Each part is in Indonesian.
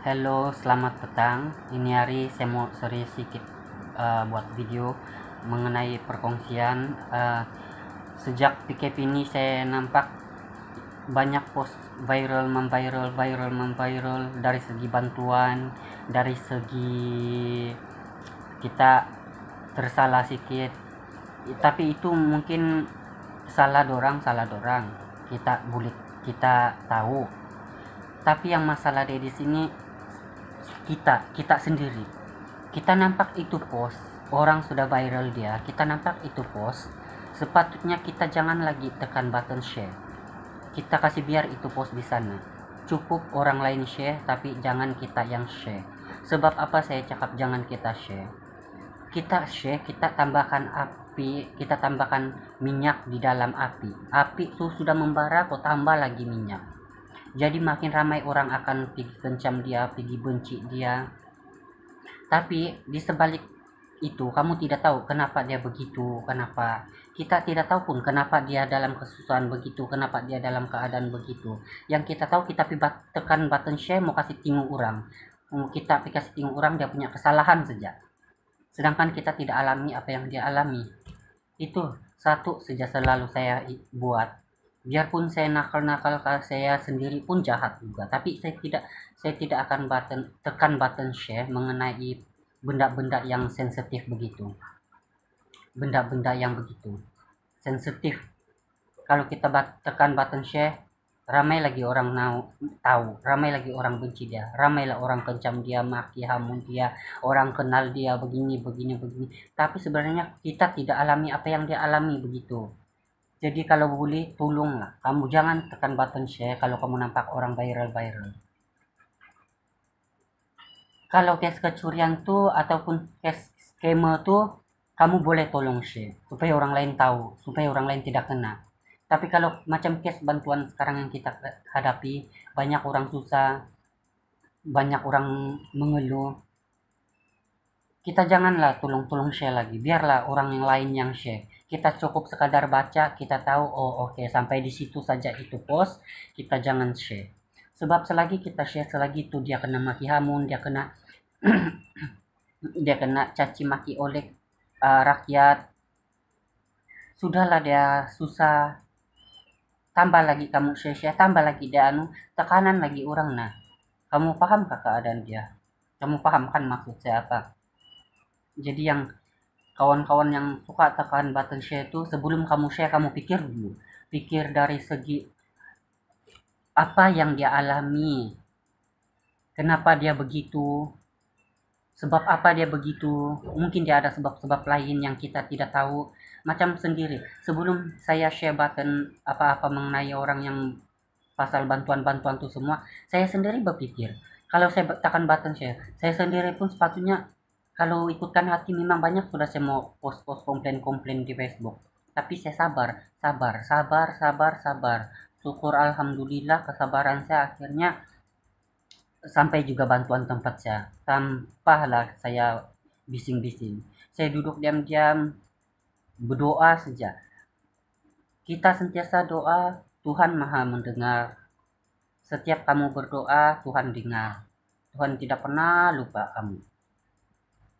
Halo, selamat petang. Ini hari saya mau sorry sedikit uh, buat video mengenai perkongsian. Uh, sejak PKP ini saya nampak banyak post viral, memviral, viral, memviral dari segi bantuan, dari segi kita tersalah sedikit. Tapi itu mungkin salah dorang, salah dorang. Kita bulit, kita tahu. Tapi yang masalah di sini kita kita sendiri kita nampak itu post orang sudah viral dia kita nampak itu post sepatutnya kita jangan lagi tekan button share kita kasih biar itu post di sana cukup orang lain share tapi jangan kita yang share sebab apa saya cakap jangan kita share kita share kita tambahkan api kita tambahkan minyak di dalam api api itu sudah membara kok tambah lagi minyak jadi makin ramai orang akan pergi kencam dia pergi benci dia tapi di sebalik itu kamu tidak tahu kenapa dia begitu kenapa kita tidak tahu pun kenapa dia dalam kesusahan begitu kenapa dia dalam keadaan begitu yang kita tahu kita pibat, tekan button share mau kasih tinggung orang Mau hmm, kita kasih tinggung orang dia punya kesalahan saja sedangkan kita tidak alami apa yang dia alami itu satu sejak selalu saya buat biarpun saya nakal-nakal saya sendiri pun jahat juga tapi saya tidak saya tidak akan button tekan button share mengenai benda-benda yang sensitif begitu benda-benda yang begitu sensitif kalau kita bat, tekan button share ramai lagi orang nau, tahu ramai lagi orang benci dia ramailah orang kencam dia maki hamun dia orang kenal dia begini begini begini tapi sebenarnya kita tidak alami apa yang dia alami begitu jadi kalau boleh tolonglah kamu jangan tekan button share kalau kamu nampak orang viral-viral kalau kes kecurian tuh ataupun kes skema tuh kamu boleh tolong share supaya orang lain tahu supaya orang lain tidak kena tapi kalau macam kes bantuan sekarang yang kita hadapi banyak orang susah banyak orang mengeluh kita janganlah tolong-tolong share lagi biarlah orang yang lain yang share kita cukup sekadar baca kita tahu oh oke okay, sampai di situ saja itu post kita jangan share sebab selagi kita share selagi itu dia kena maki hamun dia kena dia kena caci maki oleh uh, rakyat sudahlah dia susah tambah lagi kamu share share tambah lagi dia anu tekanan lagi orang nah kamu paham kakak keadaan dia kamu paham kan maksud saya apa jadi yang kawan-kawan yang suka tekan button share itu sebelum kamu share kamu pikir dulu pikir dari segi apa yang dia alami kenapa dia begitu sebab apa dia begitu mungkin dia ada sebab-sebab lain yang kita tidak tahu macam sendiri sebelum saya share button apa-apa mengenai orang yang pasal bantuan-bantuan itu semua saya sendiri berpikir kalau saya tekan button share saya sendiri pun sepatunya kalau ikutkan hati memang banyak sudah saya mau post-post komplain-komplain di Facebook. Tapi saya sabar, sabar, sabar, sabar, sabar. Syukur Alhamdulillah kesabaran saya akhirnya sampai juga bantuan tempat saya. Tanpa lah saya bising-bising. Saya duduk diam-diam berdoa saja. Kita sentiasa doa, Tuhan Maha Mendengar. Setiap kamu berdoa, Tuhan dengar. Tuhan tidak pernah lupa kamu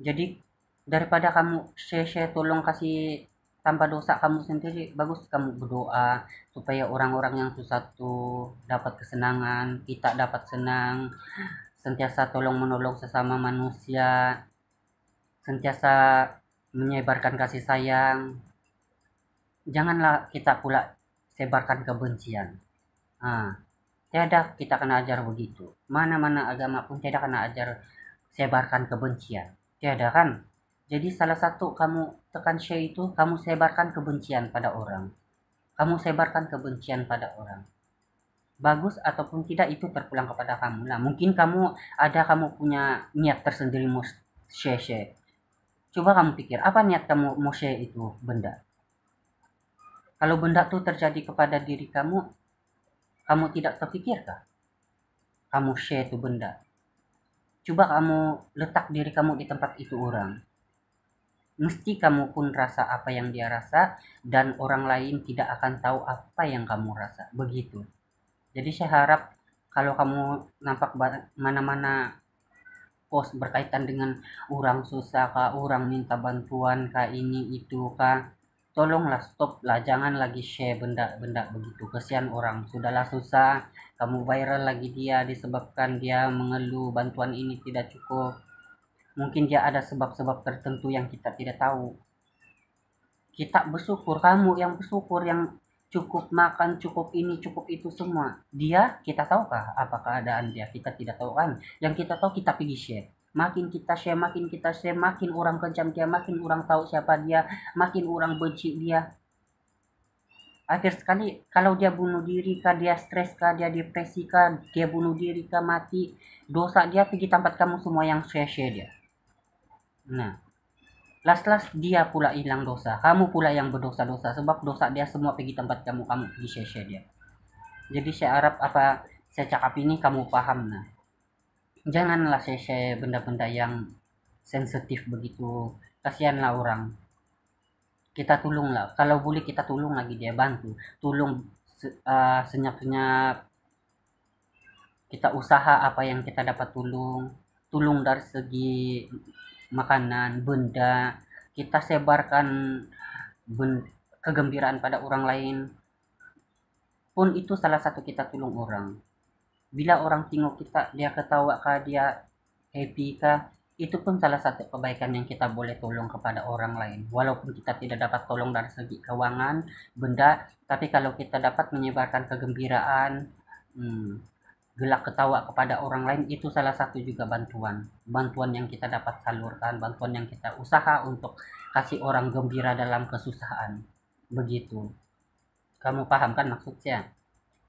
jadi daripada kamu share-share tolong kasih tanpa dosa kamu sendiri bagus kamu berdoa supaya orang-orang yang susah tuh dapat kesenangan kita dapat senang sentiasa tolong menolong sesama manusia sentiasa menyebarkan kasih sayang janganlah kita pula sebarkan kebencian ah tiada kita kena ajar begitu mana-mana agama pun tidak kena ajar sebarkan kebencian kan Jadi salah satu kamu tekan share itu kamu sebarkan kebencian pada orang. Kamu sebarkan kebencian pada orang. Bagus ataupun tidak itu terpulang kepada kamu. Nah, mungkin kamu ada kamu punya niat tersendiri mau share share. Coba kamu pikir apa niat kamu mau share itu benda. Kalau benda tuh terjadi kepada diri kamu, kamu tidak terpikirkah? Kamu share itu benda Coba kamu letak diri kamu di tempat itu orang. Mesti kamu pun rasa apa yang dia rasa dan orang lain tidak akan tahu apa yang kamu rasa. Begitu. Jadi saya harap kalau kamu nampak mana-mana post berkaitan dengan orang susah kah, orang minta bantuan kah, ini itu kah, tolonglah stoplah jangan lagi share benda-benda begitu kesian orang sudahlah susah kamu viral lagi dia disebabkan dia mengeluh bantuan ini tidak cukup mungkin dia ada sebab-sebab tertentu yang kita tidak tahu kita bersyukur kamu yang bersyukur yang cukup makan cukup ini cukup itu semua dia kita tahukah apa keadaan dia kita tidak tahu kan yang kita tahu kita pergi share makin kita share makin kita share makin orang kencam dia makin orang tahu siapa dia makin orang benci dia akhir sekali kalau dia bunuh diri kah dia stres kah dia depresi kah dia bunuh diri kah mati dosa dia pergi tempat kamu semua yang share share dia nah last last dia pula hilang dosa kamu pula yang berdosa dosa sebab dosa dia semua pergi tempat kamu kamu pergi share share dia jadi saya harap apa saya cakap ini kamu paham nah janganlah saya share benda-benda yang sensitif begitu kasihanlah orang kita lah kalau boleh kita tolong lagi dia bantu tolong uh, eh, senyap-senyap kita usaha apa yang kita dapat tolong tolong dari segi makanan benda kita sebarkan ben kegembiraan pada orang lain pun itu salah satu kita tolong orang bila orang tengok kita dia ketawa kah dia happy kah itu pun salah satu kebaikan yang kita boleh tolong kepada orang lain. Walaupun kita tidak dapat tolong dari segi keuangan, benda, tapi kalau kita dapat menyebarkan kegembiraan, hmm, gelak ketawa kepada orang lain itu salah satu juga bantuan. Bantuan yang kita dapat salurkan, bantuan yang kita usaha untuk kasih orang gembira dalam kesusahan. Begitu. Kamu paham kan maksudnya?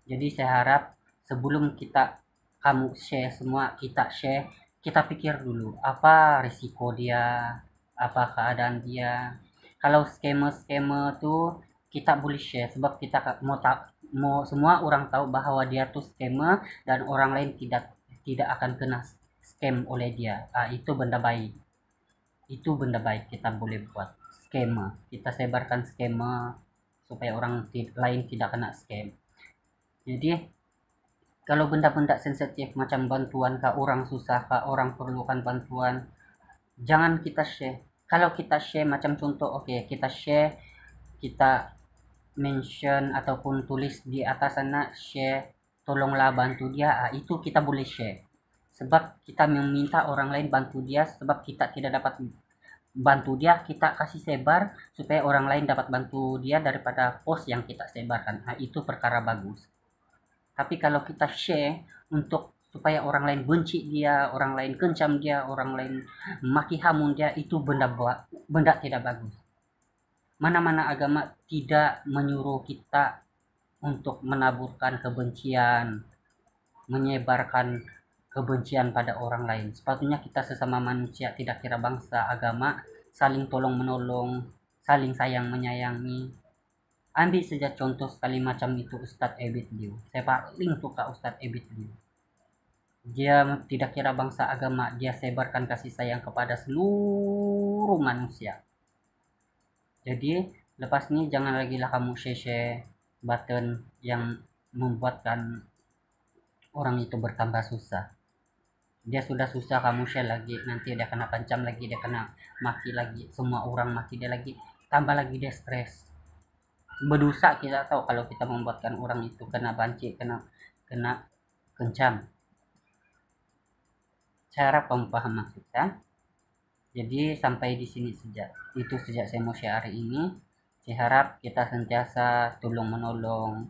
Jadi saya harap sebelum kita kamu share semua kita share kita pikir dulu apa risiko dia apa keadaan dia kalau skema-skema tuh kita boleh share sebab kita mau tak mau semua orang tahu bahwa dia tuh skema dan orang lain tidak tidak akan kena scam oleh dia ah, itu benda baik itu benda baik kita boleh buat skema kita sebarkan skema supaya orang lain tidak kena scam jadi kalau benda-benda sensitif macam bantuan ke orang susah ke orang perlukan bantuan jangan kita share kalau kita share macam contoh oke okay, kita share kita mention ataupun tulis di atas sana share tolonglah bantu dia ah, itu kita boleh share sebab kita meminta orang lain bantu dia sebab kita tidak dapat bantu dia kita kasih sebar supaya orang lain dapat bantu dia daripada post yang kita sebarkan nah, itu perkara bagus tapi kalau kita share untuk supaya orang lain benci dia, orang lain kencam dia, orang lain maki hamun dia itu benda benda tidak bagus. Mana-mana agama tidak menyuruh kita untuk menaburkan kebencian, menyebarkan kebencian pada orang lain. Sepatutnya kita sesama manusia tidak kira bangsa, agama, saling tolong menolong, saling sayang menyayangi, ambil saja contoh sekali macam itu Ustadz Ebit Liu saya paling suka Ustadz Ebit Liu dia tidak kira bangsa agama dia sebarkan kasih sayang kepada seluruh manusia jadi lepas ini jangan lagi lah kamu share button yang membuatkan orang itu bertambah susah dia sudah susah kamu share lagi nanti dia kena pancam lagi dia kena maki lagi semua orang maki dia lagi tambah lagi dia stres berdosa kita tahu kalau kita membuatkan orang itu kena banci kena kena kencam cara pemahaman kita jadi sampai di sini sejak itu sejak saya mau share ini saya harap kita sentiasa tolong menolong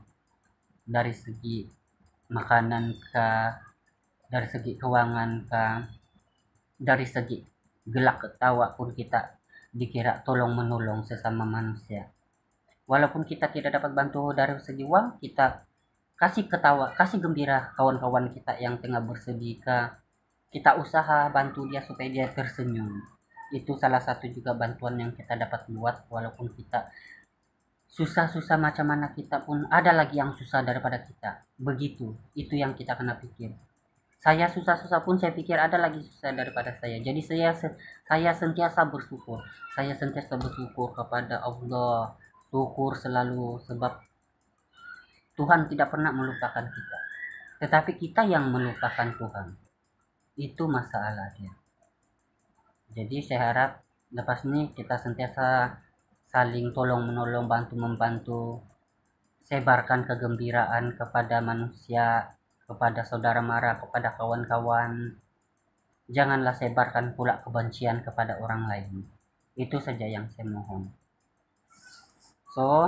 dari segi makanan ke dari segi keuangan ke dari segi gelak ketawa pun kita dikira tolong menolong sesama manusia walaupun kita tidak dapat bantu dari segi uang kita kasih ketawa kasih gembira kawan-kawan kita yang tengah bersedih kita usaha bantu dia supaya dia tersenyum itu salah satu juga bantuan yang kita dapat buat walaupun kita susah-susah macam mana kita pun ada lagi yang susah daripada kita begitu itu yang kita kena pikir saya susah-susah pun saya pikir ada lagi susah daripada saya jadi saya saya sentiasa bersyukur saya sentiasa bersyukur kepada Allah syukur selalu sebab Tuhan tidak pernah melupakan kita tetapi kita yang melupakan Tuhan itu masalahnya jadi saya harap lepas ini kita sentiasa saling tolong menolong bantu membantu sebarkan kegembiraan kepada manusia kepada saudara mara kepada kawan-kawan janganlah sebarkan pula kebencian kepada orang lain itu saja yang saya mohon So,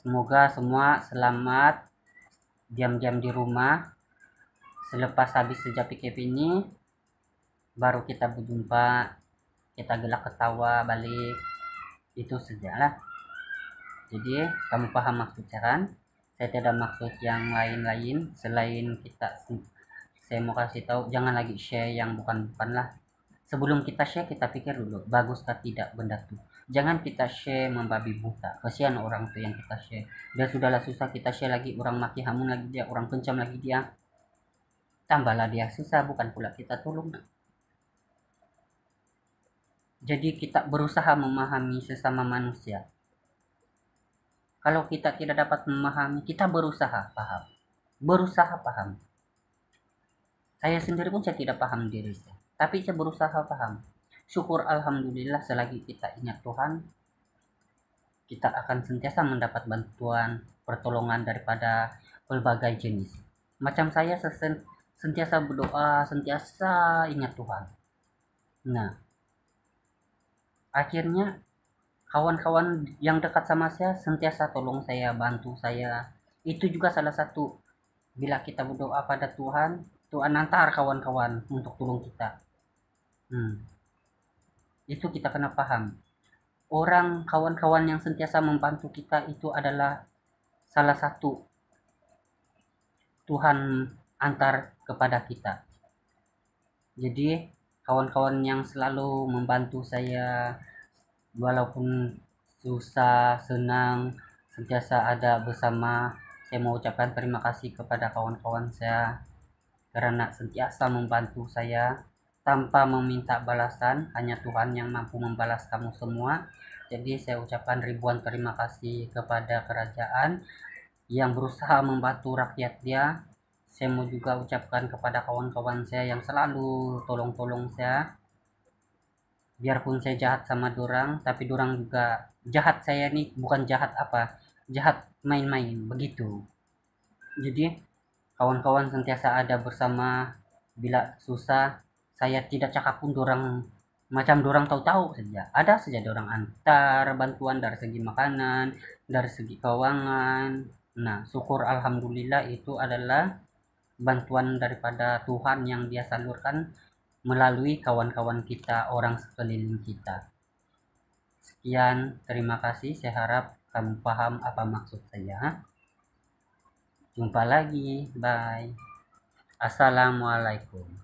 semoga semua selamat diam-diam di rumah. Selepas habis sejak PKP ini, baru kita berjumpa, kita gelak ketawa balik. Itu sejalah. Jadi, kamu paham maksud kan? Saya tidak maksud yang lain-lain selain kita saya mau kasih tahu jangan lagi share yang bukan-bukan lah sebelum kita share kita pikir dulu bagus atau tidak benda tuh jangan kita share membabi buta kasihan orang tuh yang kita share dan sudahlah susah kita share lagi orang maki hamun lagi dia orang kencam lagi dia tambahlah dia susah bukan pula kita tolong jadi kita berusaha memahami sesama manusia kalau kita tidak dapat memahami kita berusaha paham berusaha paham saya sendiri pun saya tidak paham diri saya tapi saya berusaha paham Syukur Alhamdulillah selagi kita ingat Tuhan, kita akan sentiasa mendapat bantuan, pertolongan daripada berbagai jenis. Macam saya sesen, sentiasa berdoa, sentiasa ingat Tuhan. Nah, akhirnya kawan-kawan yang dekat sama saya sentiasa tolong saya, bantu saya. Itu juga salah satu bila kita berdoa pada Tuhan, Tuhan antar kawan-kawan untuk tolong kita. Hmm itu kita kena paham orang kawan-kawan yang sentiasa membantu kita itu adalah salah satu Tuhan antar kepada kita jadi kawan-kawan yang selalu membantu saya walaupun susah senang sentiasa ada bersama saya mau ucapkan terima kasih kepada kawan-kawan saya karena sentiasa membantu saya tanpa meminta balasan, hanya Tuhan yang mampu membalas kamu semua. Jadi saya ucapkan ribuan terima kasih kepada kerajaan yang berusaha membantu rakyat dia. Saya mau juga ucapkan kepada kawan-kawan saya yang selalu tolong-tolong saya. Biarpun saya jahat sama dorang, tapi dorang juga jahat saya nih, bukan jahat apa, jahat main-main begitu. Jadi kawan-kawan sentiasa ada bersama bila susah saya tidak cakap pun dorang macam dorang tahu-tahu saja ada saja dorang antar bantuan dari segi makanan dari segi keuangan nah syukur alhamdulillah itu adalah bantuan daripada Tuhan yang dia salurkan melalui kawan-kawan kita orang sekeliling kita sekian terima kasih saya harap kamu paham apa maksud saya jumpa lagi bye assalamualaikum